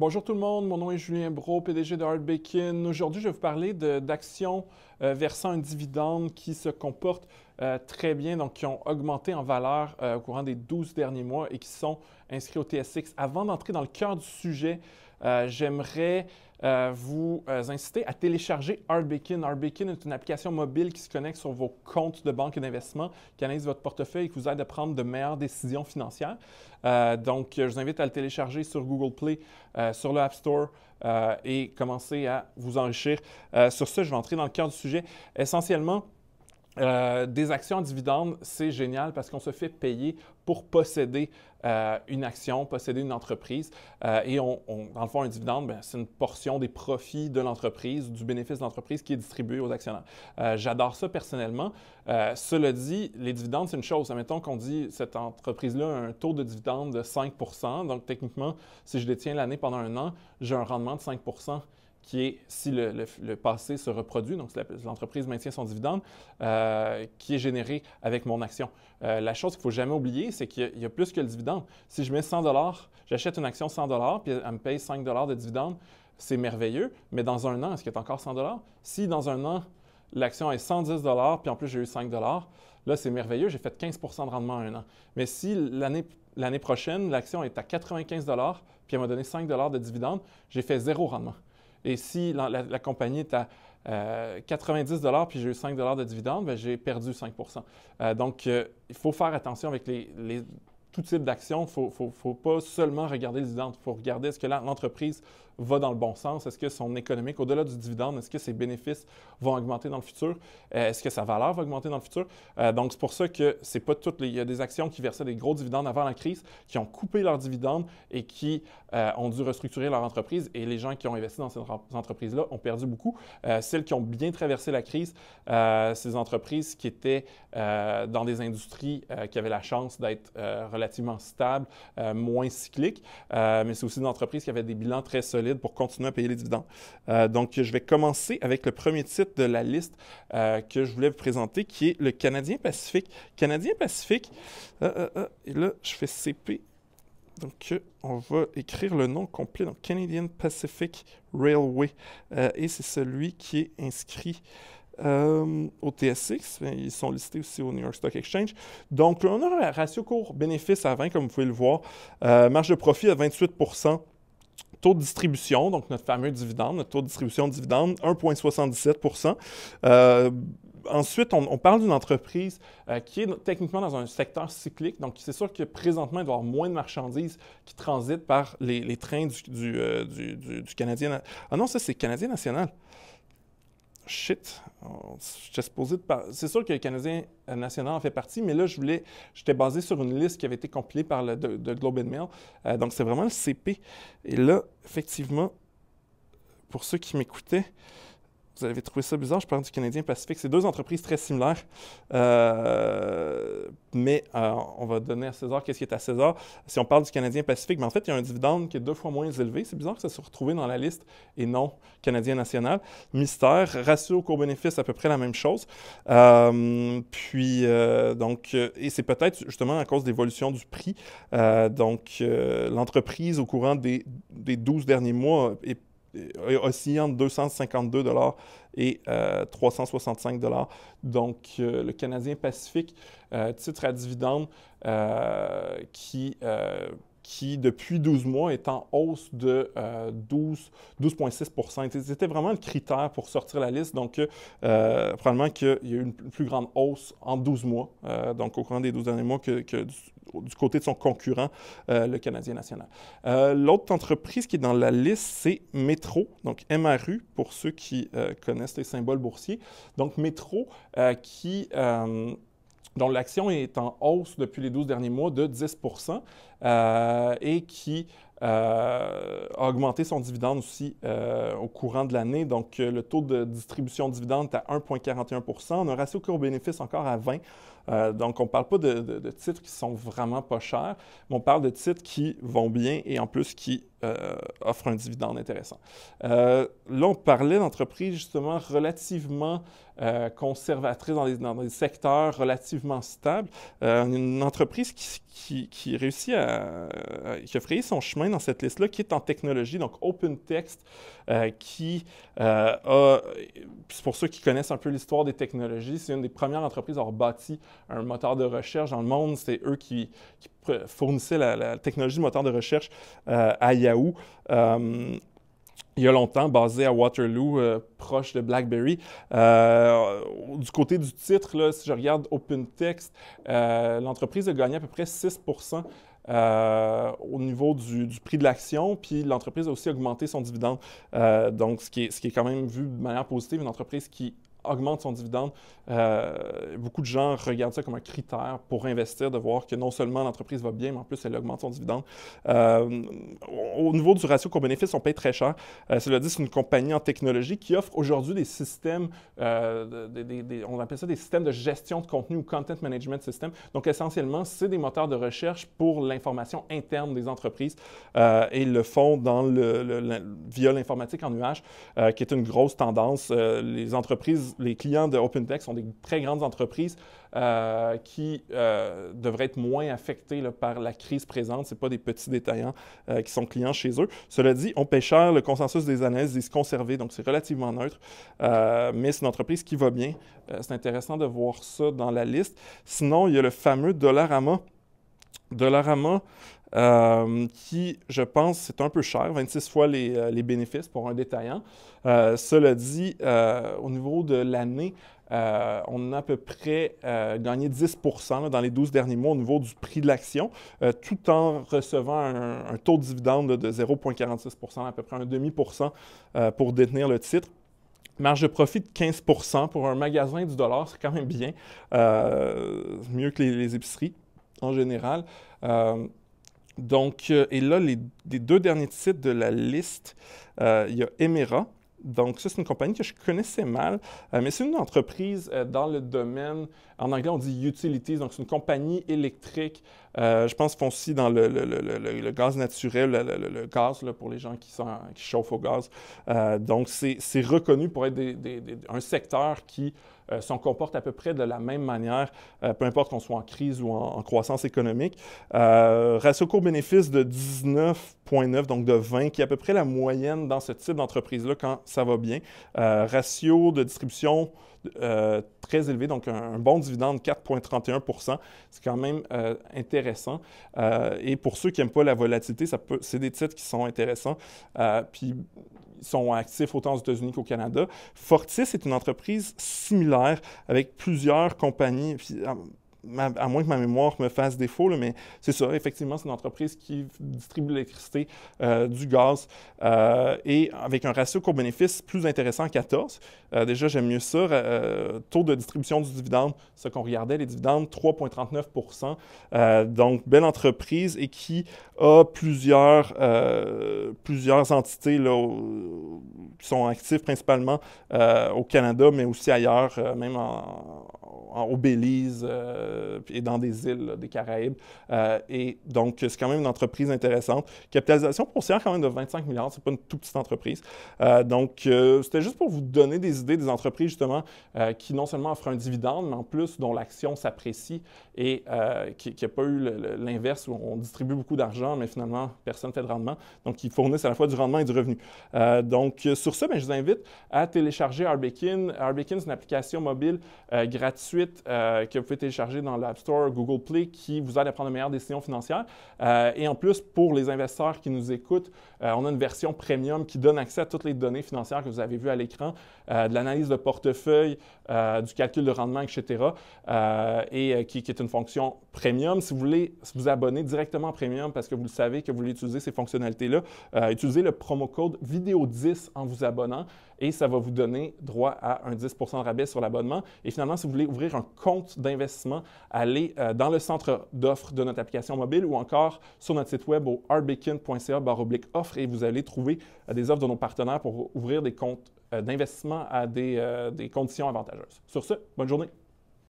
Bonjour tout le monde, mon nom est Julien Bro, PDG de Hard Aujourd'hui, je vais vous parler d'actions euh, versant un dividende qui se comportent euh, très bien, donc qui ont augmenté en valeur euh, au courant des 12 derniers mois et qui sont inscrits au TSX. Avant d'entrer dans le cœur du sujet, j'aimerais euh, vous euh, inciter à télécharger Artbakin. Artbakin est une application mobile qui se connecte sur vos comptes de banque et d'investissement, qui analyse votre portefeuille et qui vous aide à prendre de meilleures décisions financières. Euh, donc, je vous invite à le télécharger sur Google Play, sur le App Store et commencer à vous enrichir. sur ce, je vais entrer dans le cœur du sujet. Essentiellement, euh, des actions en dividendes, c'est génial parce qu'on se fait payer pour posséder euh, une action, posséder une entreprise. Euh, et on, dans le fond, un dividende, ben, c'est une portion des profits de l'entreprise, du bénéfice de l'entreprise qui est distribué aux actionnaires. J'adore ça personnellement. cela dit, les dividendes, c'est une chose. Admettons qu'on dit cette entreprise-là a un taux de dividende de 5 Donc, techniquement, si je détiens l'année pendant un an, j'ai un rendement de 5 qui est, si le, passé se reproduit, donc si l'entreprise maintient son dividende, euh, qui est généré avec mon action. Euh, la chose qu'il ne faut jamais oublier, c'est qu'il y, a plus que le dividende. Si je mets 100 j'achète une action 100 puis elle me paye 5 de dividende, c'est merveilleux, mais dans un an, est-ce qu'il y a encore 100 Si dans un an, l'action est 110 puis en plus j'ai eu 5 là, c'est merveilleux, j'ai fait 15 de rendement en un an. Mais si l'année prochaine, l'action est à 95 puis elle m'a donné 5 de dividende, j'ai fait zéro rendement. Et si la, compagnie est à 90 euh, puis j'ai eu 5 de dividendes, ben, j'ai perdu 5 euh, Donc, euh, il faut faire attention avec les, tout type d'action. Il ne faut, pas seulement regarder les dividendes, il faut regarder ce que l'entreprise va dans le bon sens? Est-ce que son économique, au-delà du dividende, est-ce que ses bénéfices vont augmenter dans le futur? Euh, est-ce que sa valeur va augmenter dans le futur? Euh, donc, c'est pour ça que c'est pas toutes les... Il y a des actions qui versaient des gros dividendes avant la crise, qui ont coupé leurs dividendes et qui euh, ont dû restructurer leur entreprise. Et les gens qui ont investi dans ces entreprises-là ont perdu beaucoup. celles qui ont bien traversé la crise, ces entreprises qui étaient dans des industries qui avaient la chance d'être relativement stables, moins cycliques, mais c'est aussi des entreprises qui avaient des bilans très solides pour continuer à payer les dividendes. Euh, donc, je vais commencer avec le premier titre de la liste euh, que je voulais vous présenter, qui est le Canadien Pacifique. Canadien Pacifique, euh, et là, je fais CP. Donc, on va écrire le nom complet, donc Canadian Pacific Railway. et c'est celui qui est inscrit au TSX. Ils sont listés aussi au New York Stock Exchange. Donc, on a un ratio court bénéfice à 20, comme vous pouvez le voir. marge de profit à 28 taux de distribution, donc notre fameux dividende, notre taux de distribution de dividende, 1,77 euh, Ensuite, on, parle d'une entreprise euh, qui est techniquement dans un secteur cyclique. Donc, c'est sûr que présentement, il doit y avoir moins de marchandises qui transitent par les, trains du, du euh, Canadien. Ah non, ça, c'est Canadien national shit, supposé de C'est sûr que le Canadien euh, national en fait partie, mais là, je voulais. J'étais basé sur une liste qui avait été compilée par le Globe and Mail. Euh, donc, c'est vraiment le CP. Et là, effectivement, pour ceux qui m'écoutaient, vous avez trouvé ça bizarre, je parle du Canadien Pacifique. C'est deux entreprises très similaires, euh, mais euh, on va donner à César qu'est-ce qui est à César. Si on parle du Canadien Pacifique, mais ben, en fait, il y a un dividende qui est deux fois moins élevé. C'est bizarre que ça soit retrouvé dans la liste et non Canadien National. Mystère, ratio au court-bénéfice, à peu près la même chose. Euh, puis, donc, et c'est peut-être justement à cause de l'évolution du prix. donc, l'entreprise, au courant des, des 12 derniers mois, est euh, oscillant entre 252 et 365 euh, Donc, euh, le Canadien Pacifique, titre à dividende qui qui, depuis 12 mois, est en hausse de 12,6 euh, C'était vraiment le critère pour sortir la liste. Donc, euh, probablement qu'il y a eu une plus grande hausse en 12 mois, euh, donc au courant des 12 derniers mois, que, du, côté de son concurrent, euh, le Canadien national. L'autre entreprise qui est dans la liste, c'est Metro, donc MRU, pour ceux qui connaissent les symboles boursiers. Donc, Metro qui dont l'action est en hausse depuis les 12 derniers mois de 10 euh, et qui euh, a augmenté son dividende aussi euh, au courant de l'année. Donc, euh, le taux de distribution de dividende est à 1,41 On a un ratio court-bénéfice encore à 20 Donc, on ne parle pas de, titres qui sont vraiment pas chers, mais on parle de titres qui vont bien et en plus qui offrent un dividende intéressant. là, on parlait d'entreprises justement relativement conservatrices dans des, secteurs relativement stables. une entreprise qui, qui, réussit à, à, qui a frayé son chemin dans cette liste-là qui est en technologie, donc Open euh, qui euh, a, pour ceux qui connaissent un peu l'histoire des technologies, c'est une des premières entreprises à avoir bâti un moteur de recherche dans le monde. C'est eux qui, fournissaient la, technologie de moteur de recherche euh, à Yahoo. Euh, il y a longtemps, basé à Waterloo, euh, proche de BlackBerry. Euh, du côté du titre, si je regarde OpenText, euh, l'entreprise a gagné à peu près 6 euh, au niveau du, prix de l'action, puis l'entreprise a aussi augmenté son dividende. donc, ce qui, est, ce qui est quand même vu de manière positive, une entreprise qui augmente son dividende. Euh, beaucoup de gens regardent ça comme un critère pour investir, de voir que non seulement l'entreprise va bien, mais en plus elle augmente son dividende. Euh, au niveau du ratio qu'on bénéfice on paye très cher. Euh, cela dit, c'est une compagnie en technologie qui offre aujourd'hui des systèmes, on appelle ça des systèmes de gestion de contenu ou content management system. Donc essentiellement, c'est des moteurs de recherche pour l'information interne des entreprises et le font dans le, via l'informatique en nuage, qui est une grosse tendance. les entreprises les clients de OpenText sont des très grandes entreprises euh, qui euh, devraient être moins affectées par la crise présente. Ce pas des petits détaillants euh, qui sont clients chez eux. Cela dit, on pêche cher, le consensus des analyses est conservé, donc c'est relativement neutre, mais c'est une entreprise qui va bien. c'est intéressant de voir ça dans la liste. Sinon, il y a le fameux Dollarama Dollarama, euh, qui, je pense, c'est un peu cher, 26 fois euh, les, bénéfices pour un détaillant. Euh, cela dit, euh, au niveau de l'année, on a à peu près gagné 10 dans les 12 derniers mois au niveau du prix de l'action, tout en recevant un, taux de dividende de 0,46 à peu près un demi pour cent pour détenir le titre. Marge de profit de 15 pour un magasin du dollar, c'est quand même bien, mieux que les épiceries en général. Euh, donc, euh, et là, les, deux derniers titres de la liste, euh, il y a Emera. Donc, ça, c'est une compagnie que je connaissais mal, mais c'est une entreprise dans le domaine, en anglais, on dit utilities, donc c'est une compagnie électrique euh, je pense qu'on font aussi dans le, gaz naturel, le, gaz pour les gens qui, sont, qui chauffent au gaz. Euh, donc, c'est reconnu pour être un secteur qui se euh, s'en comporte à peu près de la même manière, peu importe qu'on soit en crise ou en, croissance économique. ratio court-bénéfice de 19,9, donc de 20, qui est à peu près la moyenne dans ce type d'entreprise-là quand ça va bien. ratio de distribution très élevé, donc un, bon dividende 4,31 C'est quand même intéressant intéressant. Euh, et pour ceux qui n'aiment pas la volatilité, ça c'est des titres qui sont intéressants, euh, puis sont actifs autant aux États-Unis qu'au Canada. Fortis est une entreprise similaire avec plusieurs compagnies. Euh, à moins que ma mémoire me fasse défaut, mais c'est ça, effectivement, c'est une entreprise qui distribue l'électricité, euh, du gaz, euh, et avec un ratio court-bénéfice plus intéressant à 14. Euh, déjà, j'aime mieux ça. taux de distribution du dividende, ce qu'on regardait, les dividendes, 3,39 Donc, belle entreprise et qui a plusieurs, plusieurs entités là, qui sont actives principalement au Canada, mais aussi ailleurs, même en, en, au Belize. Euh, et dans des îles des Caraïbes. Euh, et donc, c'est quand même une entreprise intéressante. Capitalisation boursière quand même de 25 milliards, c'est pas une toute petite entreprise. Euh, donc, c'était juste pour vous donner des idées des entreprises justement qui non seulement offrent un dividende, mais en plus dont l'action s'apprécie et qui n'a pas eu l'inverse où on distribue beaucoup d'argent, mais finalement, personne ne fait de rendement. Donc, ils fournissent à la fois du rendement et du revenu. donc, sur ce, ben, je vous invite à télécharger Arbekin. Arbekin, c'est une application mobile gratuite que vous pouvez télécharger dans l'App Store, Google Play, qui vous aide à prendre de meilleures décisions financières. Euh, et en plus, pour les investisseurs qui nous écoutent, euh, on a une version premium qui donne accès à toutes les données financières que vous avez vues à l'écran, euh, de l'analyse de portefeuille, du calcul de rendement, etc. et qui, est une fonction premium. Si vous voulez vous abonner directement à premium parce que vous le savez que vous voulez utiliser ces fonctionnalités-là, utilisez le promo code video 10 en vous abonnant et ça va vous donner droit à un 10 de rabais sur l'abonnement. Et finalement, si vous voulez ouvrir un compte d'investissement, allez euh, dans le centre d'offres de notre application mobile ou encore sur notre site web au oblique offre et vous allez trouver euh, des offres de nos partenaires pour ouvrir des comptes euh, d'investissement à des conditions avantageuses. Sur ce, bonne journée.